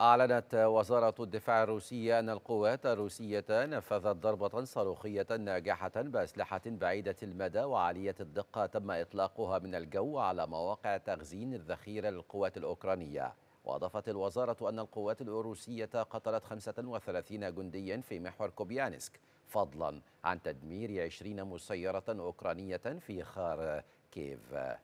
أعلنت وزارة الدفاع الروسية أن القوات الروسية نفذت ضربة صاروخية ناجحة بأسلحة بعيدة المدى وعالية الدقة تم إطلاقها من الجو على مواقع تخزين الذخيرة للقوات الأوكرانية وأضافت الوزارة أن القوات الروسية قتلت 35 جنديا في محور كوبيانسك فضلا عن تدمير 20 مسيرة أوكرانية في خار كييف